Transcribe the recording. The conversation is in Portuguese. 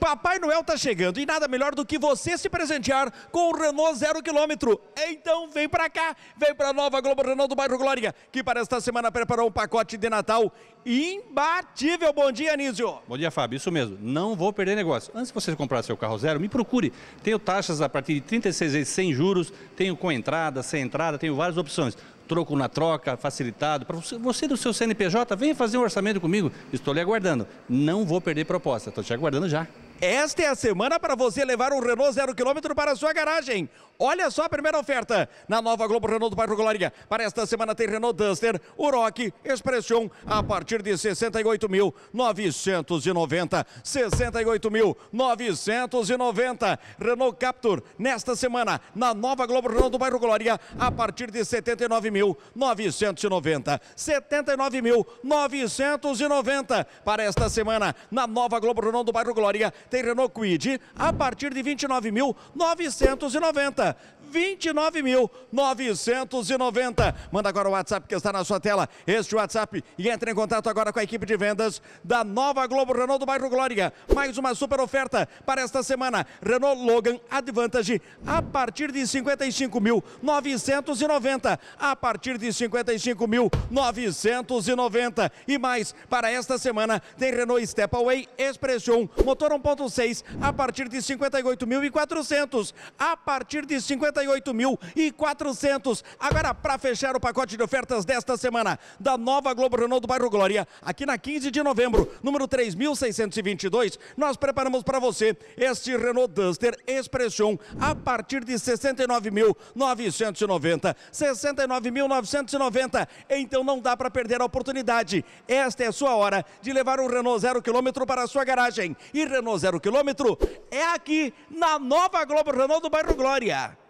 Papai Noel tá chegando e nada melhor do que você se presentear com o Renault zero quilômetro. Então vem para cá, vem para a nova Globo Renault do bairro Glória, que para esta semana preparou um pacote de Natal imbatível. Bom dia, Anísio. Bom dia, Fábio. Isso mesmo, não vou perder negócio. Antes de você comprar seu carro zero, me procure. Tenho taxas a partir de 36 vezes sem juros, tenho com entrada, sem entrada, tenho várias opções troco na troca, facilitado. Para você, do seu CNPJ, venha fazer um orçamento comigo. Estou lhe aguardando. Não vou perder proposta. Estou te aguardando já. Esta é a semana para você levar um Renault zero quilômetro para a sua garagem. Olha só a primeira oferta na nova Globo Renault do Bairro Glória. Para esta semana tem Renault Duster, Uroc, Expression a partir de 68.990. 68.990. Renault Captur nesta semana na nova Globo Renault do Bairro Glória a partir de 79.990. 79.990 para esta semana na nova Globo Renault do Bairro Glória tem Renault Quid a partir de 29.990. 29.990. Manda agora o WhatsApp que está na sua tela, este WhatsApp, e entre em contato agora com a equipe de vendas da Nova Globo Renault do bairro Glória. Mais uma super oferta para esta semana. Renault Logan Advantage a partir de 55.990, a partir de 55.990 e mais para esta semana tem Renault Stepaway Expression motor 1.6 a partir de 58.400, a partir de 50 48.400. Agora, para fechar o pacote de ofertas desta semana, da nova Globo Renault do bairro Glória, aqui na 15 de novembro, número 3.622, nós preparamos para você este Renault Duster Expression a partir de 69.990. 69.990. Então não dá para perder a oportunidade. Esta é a sua hora de levar um Renault zero quilômetro para a sua garagem. E Renault zero quilômetro é aqui na nova Globo Renault do bairro Glória.